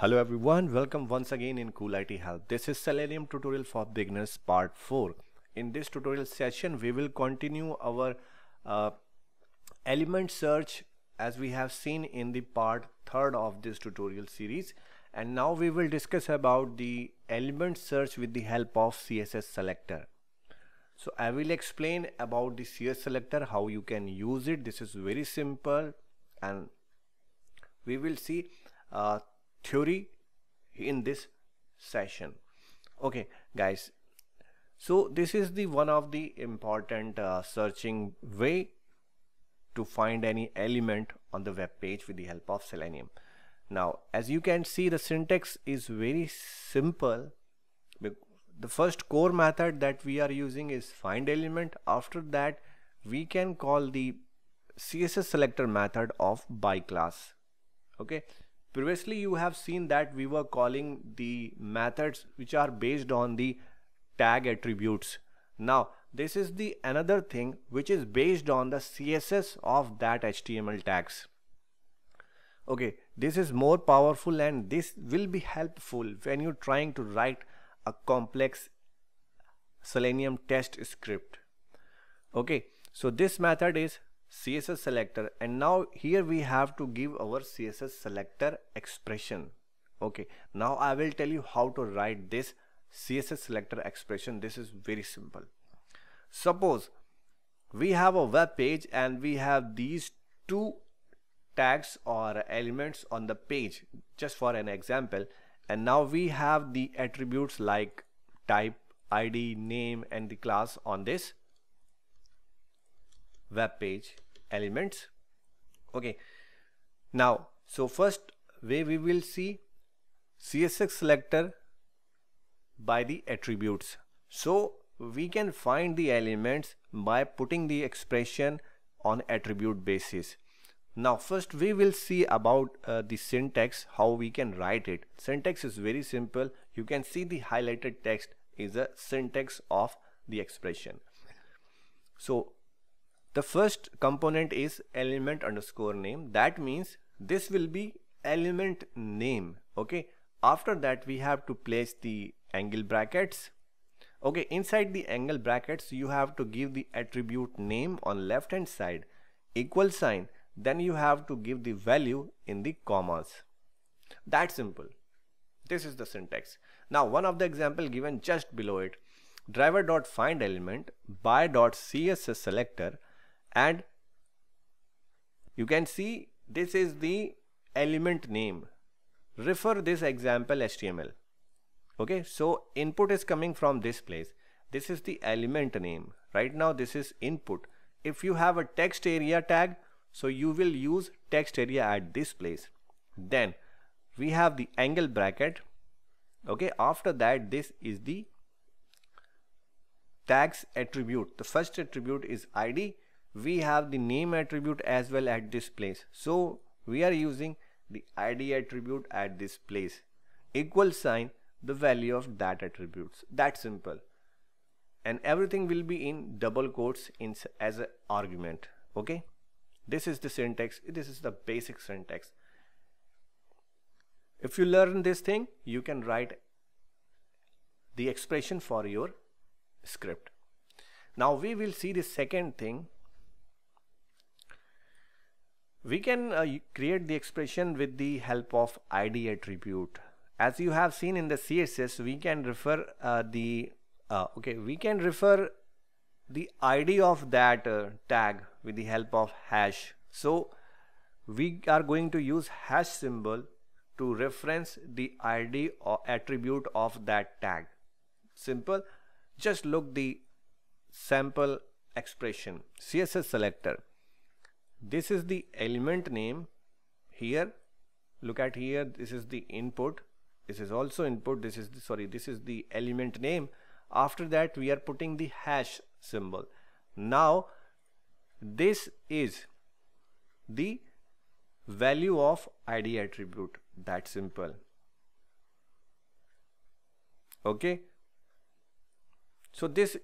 Hello everyone, welcome once again in Cool IT Help. This is Selenium tutorial for beginners part 4. In this tutorial session, we will continue our uh, element search as we have seen in the part 3rd of this tutorial series. And now we will discuss about the element search with the help of CSS selector. So I will explain about the CSS selector, how you can use it. This is very simple and we will see uh, theory in this session okay guys so this is the one of the important uh, searching way to find any element on the web page with the help of selenium now as you can see the syntax is very simple the first core method that we are using is find element after that we can call the css selector method of by class okay Previously, you have seen that we were calling the methods which are based on the tag attributes. Now, this is the another thing which is based on the CSS of that HTML tags. Okay, this is more powerful and this will be helpful when you're trying to write a complex Selenium test script. Okay, so this method is CSS selector and now here we have to give our CSS selector expression okay now I will tell you how to write this CSS selector expression this is very simple suppose we have a web page and we have these two tags or elements on the page just for an example and now we have the attributes like type id name and the class on this web page elements okay now so first way we will see CSX selector by the attributes so we can find the elements by putting the expression on attribute basis now first we will see about uh, the syntax how we can write it syntax is very simple you can see the highlighted text is a syntax of the expression so the first component is element underscore name. That means this will be element name. Okay. After that, we have to place the angle brackets. Okay. Inside the angle brackets, you have to give the attribute name on left hand side equal sign. Then you have to give the value in the commas. That simple. This is the syntax. Now, one of the example given just below it driver dot by dot css selector and you can see this is the element name refer this example HTML okay so input is coming from this place this is the element name right now this is input if you have a text area tag so you will use text area at this place then we have the angle bracket okay after that this is the tags attribute the first attribute is id we have the name attribute as well at this place so we are using the id attribute at this place equal sign the value of that attributes that simple and everything will be in double quotes in as an argument okay this is the syntax this is the basic syntax if you learn this thing you can write the expression for your script now we will see the second thing we can uh, create the expression with the help of ID attribute. As you have seen in the CSS, we can refer uh, the uh, okay, we can refer the ID of that uh, tag with the help of hash. So we are going to use hash symbol to reference the ID or attribute of that tag. Simple. Just look the sample expression CSS selector this is the element name here look at here this is the input this is also input this is the, sorry this is the element name after that we are putting the hash symbol now this is the value of id attribute that simple okay so this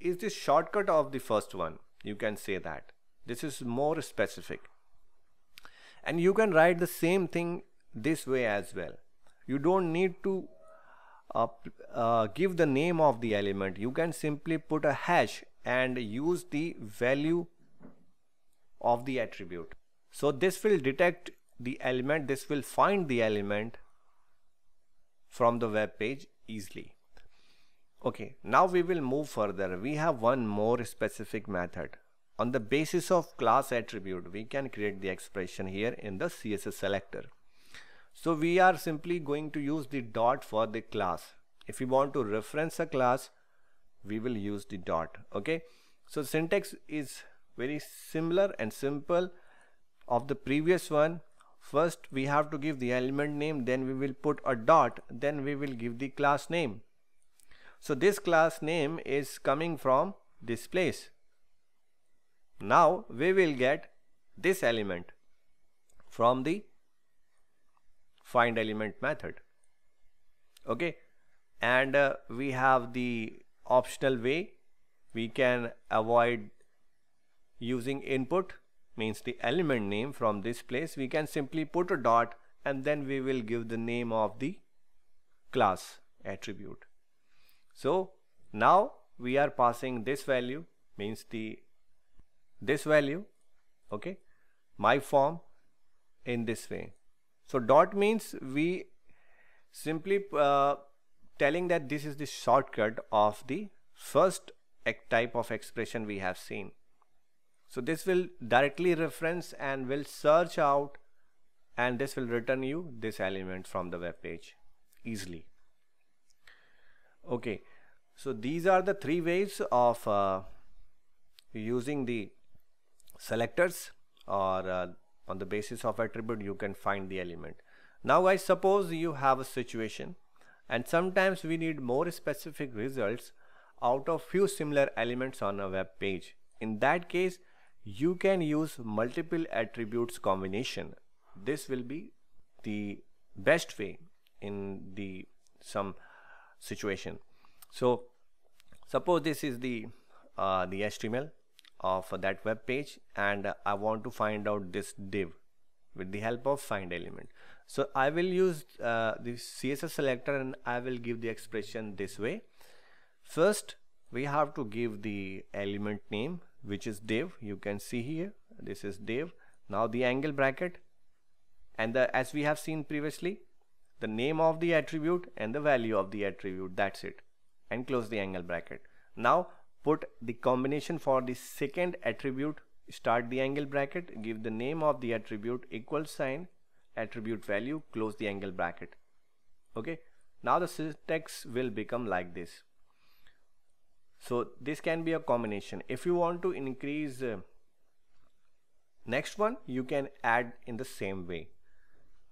is the shortcut of the first one you can say that this is more specific. And you can write the same thing this way as well. You don't need to uh, uh, give the name of the element. You can simply put a hash and use the value of the attribute. So this will detect the element, this will find the element from the web page easily. Okay, now we will move further. We have one more specific method on the basis of class attribute we can create the expression here in the CSS selector so we are simply going to use the dot for the class if we want to reference a class we will use the dot okay so syntax is very similar and simple of the previous one first we have to give the element name then we will put a dot then we will give the class name so this class name is coming from this place now we will get this element from the find element method. Okay. And uh, we have the optional way we can avoid using input means the element name from this place we can simply put a dot and then we will give the name of the class attribute so now we are passing this value means the this value okay my form in this way so dot means we simply uh, telling that this is the shortcut of the first type of expression we have seen so this will directly reference and will search out and this will return you this element from the web page easily okay so these are the three ways of uh, using the selectors or uh, on the basis of attribute you can find the element now I suppose you have a situation and sometimes we need more specific results out of few similar elements on a web page in that case you can use multiple attributes combination this will be the best way in the some situation so suppose this is the uh, the HTML uh, of that web page and I want to find out this div with the help of find element so I will use uh, the CSS selector and I will give the expression this way first we have to give the element name which is div you can see here this is div now the angle bracket and the, as we have seen previously the name of the attribute and the value of the attribute that's it and close the angle bracket now put the combination for the second attribute start the angle bracket give the name of the attribute equal sign attribute value close the angle bracket okay now the syntax will become like this so this can be a combination if you want to increase uh, next one you can add in the same way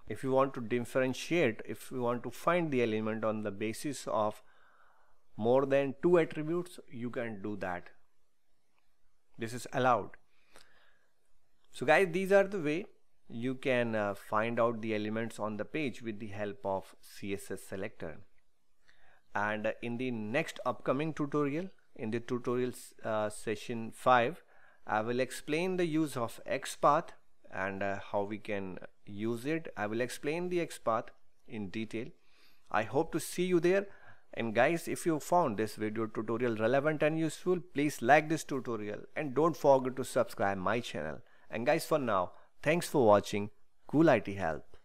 if you want to differentiate if you want to find the element on the basis of more than two attributes you can do that this is allowed so guys these are the way you can uh, find out the elements on the page with the help of CSS selector and uh, in the next upcoming tutorial in the tutorial uh, session 5 I will explain the use of XPath and uh, how we can use it I will explain the XPath in detail I hope to see you there and guys, if you found this video tutorial relevant and useful, please like this tutorial and don't forget to subscribe my channel. And guys, for now, thanks for watching. Cool IT Help.